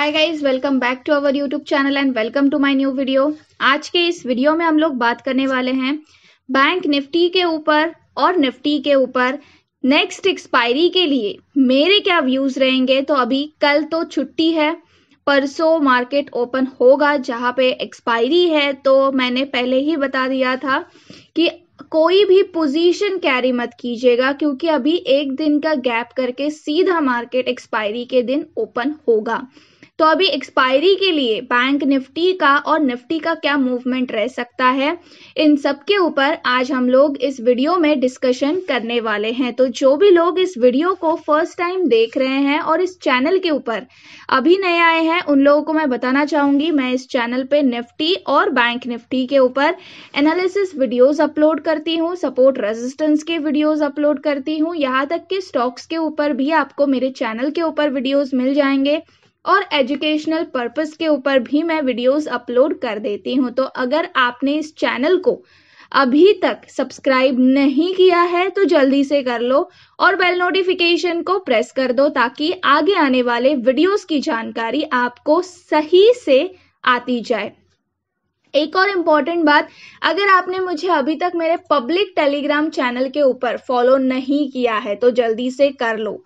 hi guys welcome back to our YouTube channel and welcome to my new video आज के इस video में हम लोग बात करने वाले हैं बैंक निफ्टी के ऊपर और निफ्टी के ऊपर नेक्स्ट एक्सपायरी के लिए मेरे क्या व्यूज रहेंगे तो अभी कल तो छुट्टी है परसों मार्केट ओपन होगा जहाँ पे एक्सपायरी है तो मैंने पहले ही बता दिया था कि कोई भी पोजीशन कैरी मत कीजिएगा क्योंकि अभी एक दिन का गैप करके सीधा मार्केट एक्सपायरी के दिन ओपन होगा तो अभी एक्सपायरी के लिए बैंक निफ्टी का और निफ्टी का क्या मूवमेंट रह सकता है इन सब के ऊपर आज हम लोग इस वीडियो में डिस्कशन करने वाले हैं तो जो भी लोग इस वीडियो को फर्स्ट टाइम देख रहे हैं और इस चैनल के ऊपर अभी नए आए हैं उन लोगों को मैं बताना चाहूँगी मैं इस चैनल पे निफ्टी और बैंक निफ्टी के ऊपर एनालिसिस वीडियोज़ अपलोड करती हूँ सपोर्ट रेजिस्टेंस के वीडियोज़ अपलोड करती हूँ यहाँ तक कि स्टॉक्स के ऊपर भी आपको मेरे चैनल के ऊपर वीडियोज़ मिल जाएंगे और एजुकेशनल पर्पस के ऊपर भी मैं वीडियोस अपलोड कर देती हूँ तो अगर आपने इस चैनल को अभी तक सब्सक्राइब नहीं किया है तो जल्दी से कर लो और बेल नोटिफिकेशन को प्रेस कर दो ताकि आगे आने वाले वीडियोस की जानकारी आपको सही से आती जाए एक और इम्पॉर्टेंट बात अगर आपने मुझे अभी तक मेरे पब्लिक टेलीग्राम चैनल के ऊपर फॉलो नहीं किया है तो जल्दी से कर लो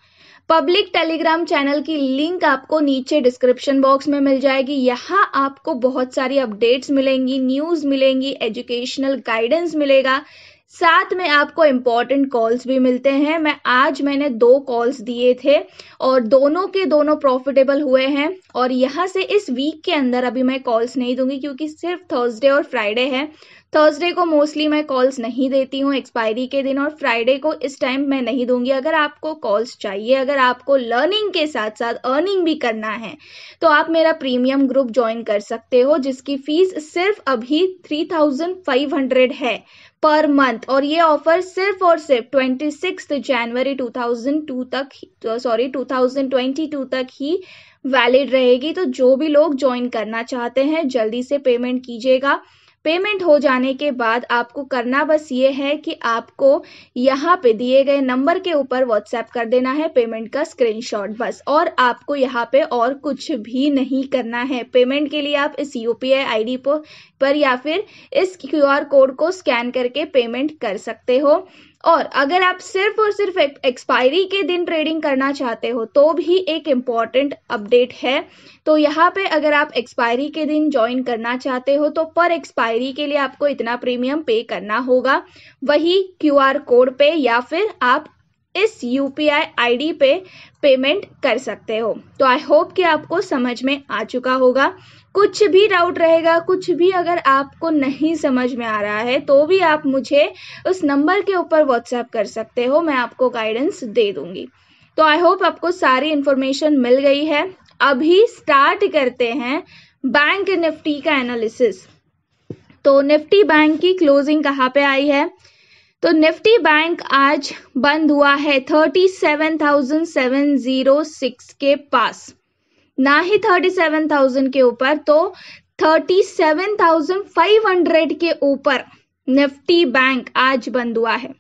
पब्लिक टेलीग्राम चैनल की लिंक आपको नीचे डिस्क्रिप्शन बॉक्स में मिल जाएगी यहाँ आपको बहुत सारी अपडेट्स मिलेंगी न्यूज़ मिलेंगी एजुकेशनल गाइडेंस मिलेगा साथ में आपको इम्पॉर्टेंट कॉल्स भी मिलते हैं मैं आज मैंने दो कॉल्स दिए थे और दोनों के दोनों प्रॉफिटेबल हुए हैं और यहाँ से इस वीक के अंदर अभी मैं कॉल्स नहीं दूंगी क्योंकि सिर्फ थर्सडे और फ्राइडे है थर्सडे को मोस्टली मैं कॉल्स नहीं देती हूँ एक्सपायरी के दिन और फ्राइडे को इस टाइम मैं नहीं दूंगी अगर आपको कॉल्स चाहिए अगर आपको लर्निंग के साथ साथ अर्निंग भी करना है तो आप मेरा प्रीमियम ग्रुप ज्वाइन कर सकते हो जिसकी फीस सिर्फ अभी थ्री थाउजेंड फाइव हंड्रेड है पर मंथ और ये ऑफर सिर्फ और सिर्फ ट्वेंटी सिक्स जनवरी 2002 तक सॉरी 2022 तक ही वैलिड तो, रहेगी तो जो भी लोग ज्वाइन करना चाहते हैं जल्दी से पेमेंट कीजिएगा पेमेंट हो जाने के बाद आपको करना बस ये है कि आपको यहाँ पे दिए गए नंबर के ऊपर व्हाट्सएप कर देना है पेमेंट का स्क्रीनशॉट बस और आपको यहाँ पे और कुछ भी नहीं करना है पेमेंट के लिए आप इस यू पी आई पर या फिर इस क्यू कोड को स्कैन करके पेमेंट कर सकते हो और अगर आप सिर्फ और सिर्फ एक्सपायरी के दिन ट्रेडिंग करना चाहते हो तो भी एक इम्पॉर्टेंट अपडेट है तो यहाँ पे अगर आप एक्सपायरी के दिन ज्वाइन करना चाहते हो तो पर एक्सपायरी के लिए आपको इतना प्रीमियम पे करना होगा वही क्यू कोड पे या फिर आप इस U P I I D पे पेमेंट कर सकते हो तो आई होप कि आपको समझ में आ चुका होगा कुछ भी डाउट रहेगा कुछ भी अगर आपको नहीं समझ में आ रहा है तो भी आप मुझे उस नंबर के ऊपर व्हाट्सएप कर सकते हो मैं आपको गाइडेंस दे दूंगी तो आई होप आपको सारी इन्फॉर्मेशन मिल गई है अभी स्टार्ट करते हैं बैंक निफ्टी का एनालिसिस तो निफ्टी बैंक की क्लोजिंग कहाँ पे आई है तो निफ्टी बैंक आज बंद हुआ है thirty seven thousand seven zero six के पास ना ही थर्टी सेवन थाउजेंड के ऊपर तो thirty seven thousand five hundred के ऊपर निफ्टी बैंक आज बंद हुआ है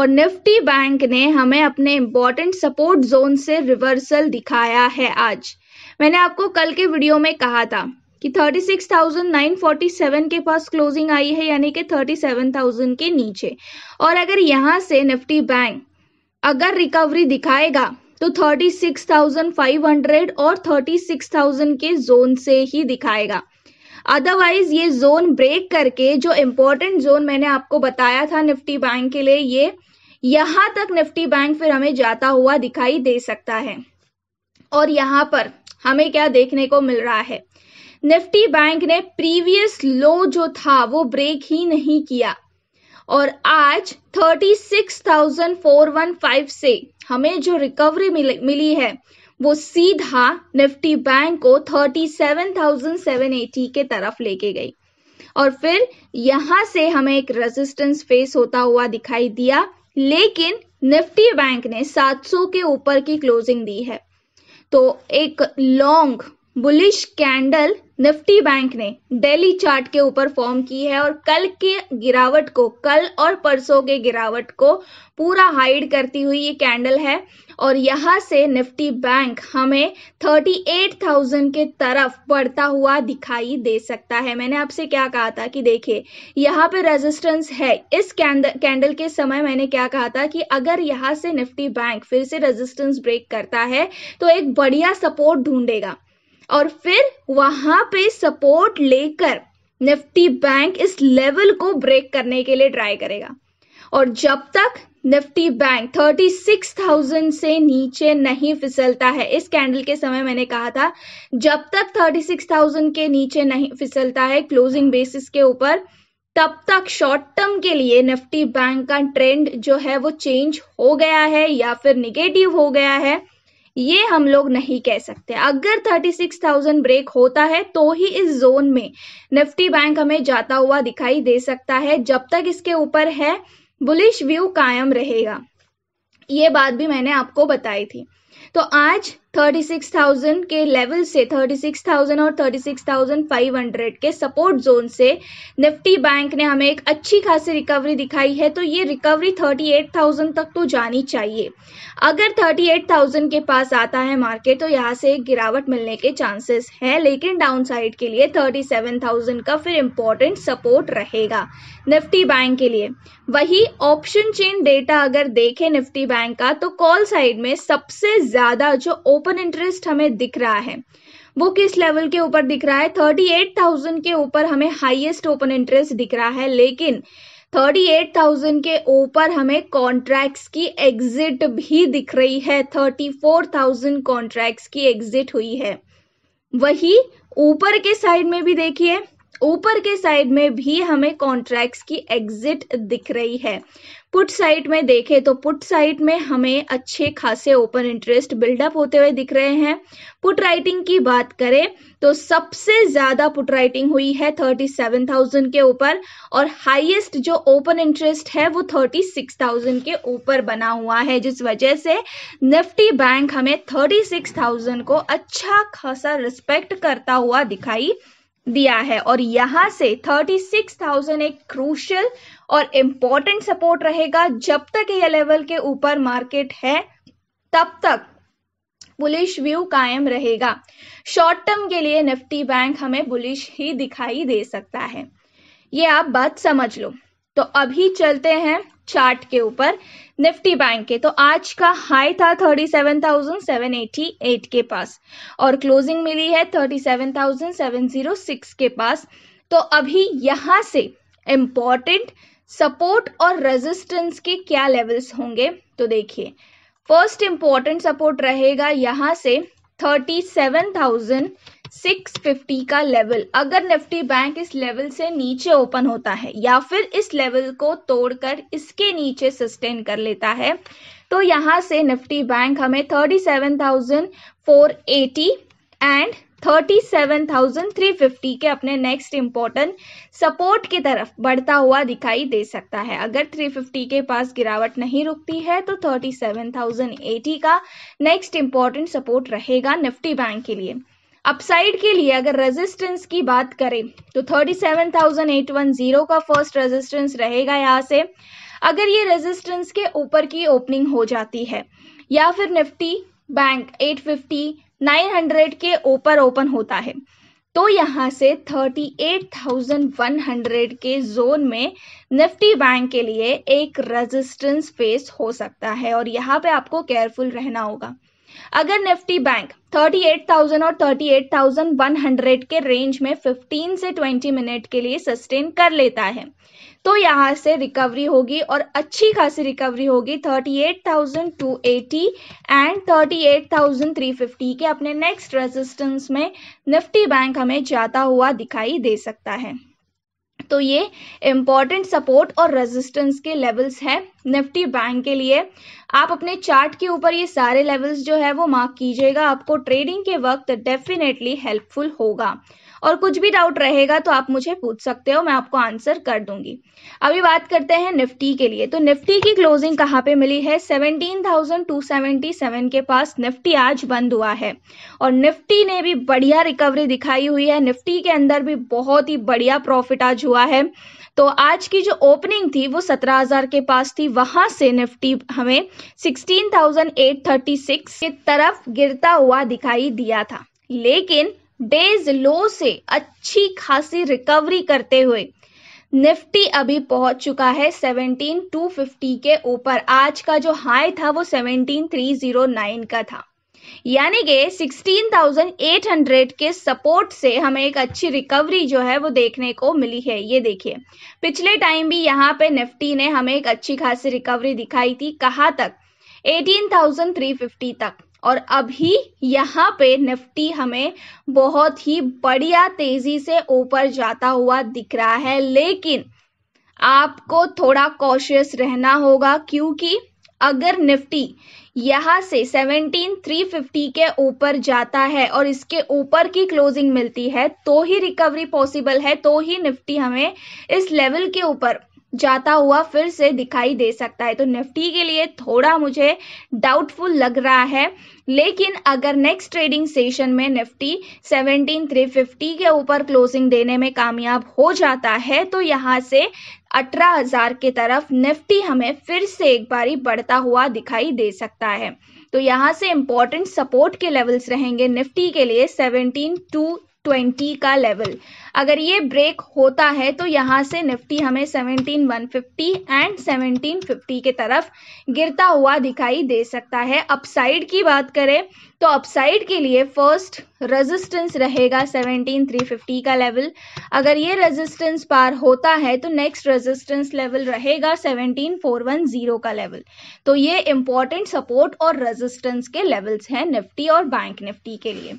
और निफ्टी बैंक ने हमें अपने इंपॉर्टेंट सपोर्ट जोन से रिवर्सल दिखाया है आज मैंने आपको कल के वीडियो में कहा था कि 36,947 के पास क्लोजिंग आई है यानी कि 37,000 के नीचे और अगर यहां से निफ्टी बैंक अगर रिकवरी दिखाएगा तो 36,500 और 36,000 के जोन से ही दिखाएगा अदरवाइज ये जोन ब्रेक करके जो इम्पोर्टेंट जोन मैंने आपको बताया था निफ्टी बैंक के लिए ये यहां तक निफ्टी बैंक फिर हमें जाता हुआ दिखाई दे सकता है और यहाँ पर हमें क्या देखने को मिल रहा है निफ्टी बैंक ने प्रीवियस लो जो था वो ब्रेक ही नहीं किया और आज 36,415 से हमें जो रिकवरी मिली, मिली है वो सीधा निफ्टी बैंक को 37,780 के तरफ लेके गई और फिर यहां से हमें एक रेजिस्टेंस फेस होता हुआ दिखाई दिया लेकिन निफ्टी बैंक ने 700 के ऊपर की क्लोजिंग दी है तो एक long bullish candle Nifty bank ने डेली चार्ट के ऊपर फॉर्म की है और कल के गिरावट को कल और परसों के गिरावट को पूरा हाइड करती हुई ये कैंडल है और यहाँ से निफ्टी बैंक हमें 38,000 के तरफ बढ़ता हुआ दिखाई दे सकता है मैंने आपसे क्या कहा था कि देखिए यहाँ पे रेजिस्टेंस है इस कैंडल के समय मैंने क्या कहा था कि अगर यहाँ से निफ्टी बैंक फिर से रेजिस्टेंस ब्रेक करता है तो एक बढ़िया सपोर्ट ढूंढेगा और फिर वहां पे सपोर्ट लेकर निफ्टी बैंक इस लेवल को ब्रेक करने के लिए ट्राई करेगा और जब तक निफ्टी बैंक 36,000 से नीचे नहीं फिसलता है इस कैंडल के समय मैंने कहा था जब तक 36,000 के नीचे नहीं फिसलता है क्लोजिंग बेसिस के ऊपर तब तक शॉर्ट टर्म के लिए निफ्टी बैंक का ट्रेंड जो है वो चेंज हो गया है या फिर निगेटिव हो गया है ये हम लोग नहीं कह सकते अगर 36,000 ब्रेक होता है तो ही इस जोन में निफ्टी बैंक हमें जाता हुआ दिखाई दे सकता है जब तक इसके ऊपर है बुलिश व्यू कायम रहेगा ये बात भी मैंने आपको बताई थी तो आज 36,000 के लेवल से 36,000 और 36,500 के सपोर्ट जोन से निफ्टी बैंक ने हमें एक अच्छी खासी रिकवरी दिखाई है तो ये रिकवरी 38,000 तक तो जानी चाहिए अगर 38,000 के पास आता है मार्केट तो यहाँ से एक गिरावट मिलने के चांसेस है लेकिन साइड के लिए 37,000 का फिर इम्पोर्टेंट सपोर्ट रहेगा निफ्टी बैंक के लिए वही ऑप्शन चेन डेटा अगर देखें निफ्टी बैंक का तो कॉल साइड में सबसे ज़्यादा जो ओपन ओपन इंटरेस्ट हमें दिख रहा है वो किस लेवल के ऊपर दिख रहा है थर्टी एट थाउजेंड के ऊपर हमें हाईएस्ट ओपन इंटरेस्ट दिख रहा है लेकिन थर्टी एट थाउजेंड के ऊपर हमें कॉन्ट्रैक्ट्स की एग्जिट भी दिख रही है थर्टी फोर थाउजेंड कॉन्ट्रैक्ट्स की एग्जिट हुई है वही ऊपर के साइड में भी देखिए ऊपर के साइड में भी हमें कॉन्ट्रैक्ट्स की एग्जिट दिख रही है पुट साइड में देखें तो पुट साइड में हमें अच्छे खासे ओपन इंटरेस्ट बिल्डअप होते हुए दिख रहे हैं पुट राइटिंग की बात करें तो सबसे ज्यादा पुट राइटिंग हुई है 37,000 के ऊपर और हाईएस्ट जो ओपन इंटरेस्ट है वो 36,000 के ऊपर बना हुआ है जिस वजह से निफ्टी बैंक हमें 36,000 को अच्छा खासा रिस्पेक्ट करता हुआ दिखाई दिया है और यहां से 36,000 एक क्रूशल और इम्पोर्टेंट सपोर्ट रहेगा जब तक ये लेवल के ऊपर मार्केट है तब तक बुलिश व्यू कायम रहेगा शॉर्ट टर्म के लिए निफ्टी बैंक हमें बुलिश ही दिखाई दे सकता है ये आप बात समझ लो तो अभी चलते हैं चार्ट के ऊपर निफ्टी बैंक के तो आज का हाई था 37,788 के पास और क्लोजिंग मिली है 37,706 के पास तो अभी यहां से इम्पोर्टेंट सपोर्ट और रेजिस्टेंस के क्या लेवल्स होंगे तो देखिए फर्स्ट इंपॉर्टेंट सपोर्ट रहेगा यहां से थाउजेंड सिक्स फिफ्टी का लेवल अगर निफ्टी बैंक इस लेवल से नीचे ओपन होता है या फिर इस लेवल को तोड़कर इसके नीचे सस्टेन कर लेता है तो यहाँ से निफ्टी बैंक हमें thirty seven thousand four eighty and thirty seven thousand three fifty के अपने नेक्स्ट इम्पोर्टेंट सपोर्ट की तरफ बढ़ता हुआ दिखाई दे सकता है अगर थ्री फिफ्टी के पास गिरावट नहीं रुकती है तो थर्टी सेवन थाउजेंड एटी का नेक्स्ट इम्पोर्टेंट सपोर्ट रहेगा निफ्टी बैंक के लिए अपसाइड के लिए अगर रेजिस्टेंस की बात करें तो 37,810 का फर्स्ट रेजिस्टेंस रहेगा यहाँ से अगर ये रेजिस्टेंस के ऊपर की ओपनिंग हो जाती है या फिर निफ्टी बैंक 850 900 के ऊपर ओपन होता है तो यहाँ से 38,100 के जोन में निफ्टी बैंक के लिए एक रेजिस्टेंस फेस हो सकता है और यहाँ पे आपको केयरफुल रहना होगा अगर निफ्टी बैंक 38,000 और 38,100 के रेंज में 15 से 20 मिनट के लिए सस्टेन कर लेता है तो यहाँ से रिकवरी होगी और अच्छी खासी रिकवरी होगी 38,280 एंड 38,350 के अपने नेक्स्ट रेजिस्टेंस में निफ्टी बैंक हमें जाता हुआ दिखाई दे सकता है तो ये इम्पॉर्टेंट सपोर्ट और रेजिस्टेंस के लेवल्स हैं निफ्टी बैंक के लिए आप अपने चार्ट के ऊपर ये सारे लेवल्स जो है वो मार्क कीजिएगा आपको ट्रेडिंग के वक्त डेफिनेटली हेल्पफुल होगा और कुछ भी डाउट रहेगा तो आप मुझे पूछ सकते हो मैं आपको आंसर कर दूंगी अभी बात करते हैं निफ्टी के लिए तो निफ्टी की क्लोजिंग कहाँ पे मिली है 17,277 के पास निफ्टी आज बंद हुआ है और निफ्टी ने भी बढ़िया रिकवरी दिखाई हुई है निफ्टी के अंदर भी बहुत ही बढ़िया प्रॉफिट आज हुआ है तो आज की जो ओपनिंग थी वो 17,000 के पास थी वहां से निफ्टी हमें 16,836 के तरफ गिरता हुआ दिखाई दिया था लेकिन डेज लो से अच्छी खासी रिकवरी करते हुए निफ्टी अभी पहुंच चुका है 17250 के ऊपर आज का जो हाई था वो 17309 का था यानी कि 16,800 के सपोर्ट से हमें एक अच्छी रिकवरी जो है वो देखने को मिली है ये देखिए पिछले टाइम भी यहाँ पे निफ्टी ने हमें एक अच्छी खासी रिकवरी दिखाई थी कहाँ तक 18,350 तक और अभी यहाँ पे निफ्टी हमें बहुत ही बढ़िया तेजी से ऊपर जाता हुआ दिख रहा है लेकिन आपको थोड़ा कॉशियस रहना होगा क्योंकि अगर निफ्टी यहाँ से 17,350 के ऊपर जाता है और इसके ऊपर की क्लोजिंग मिलती है तो ही रिकवरी पॉसिबल है तो ही निफ्टी हमें इस लेवल के ऊपर जाता हुआ फिर से दिखाई दे सकता है तो निफ्टी के लिए थोड़ा मुझे डाउटफुल लग रहा है लेकिन अगर नेक्स्ट ट्रेडिंग सेशन में निफ्टी 17,350 के ऊपर क्लोजिंग देने में कामयाब हो जाता है तो यहाँ से 18,000 के तरफ निफ्टी हमें फिर से एक बारी बढ़ता हुआ दिखाई दे सकता है तो यहाँ से इम्पोर्टेंट सपोर्ट के लेवल्स रहेंगे निफ्टी के लिए सेवनटीन टू ट्वेंटी का लेवल अगर ये ब्रेक होता है तो यहाँ से निफ्टी हमें seventeen one fifty and seventeen fifty के तरफ गिरता हुआ दिखाई दे सकता है अपसाइड की बात करें तो अपसाइड के लिए फर्स्ट रेजिस्टेंस रहेगा सेवनटीन थ्री फिफ्टी का लेवल अगर ये रेजिस्टेंस पार होता है तो नेक्स्ट रेजिस्टेंस लेवल रहेगा सेवनटीन फोर वन जीरो का लेवल तो ये इंपॉर्टेंट सपोर्ट और रेजिस्टेंस के लेवल्स हैं निफ्टी और बैंक निफ्टी के लिए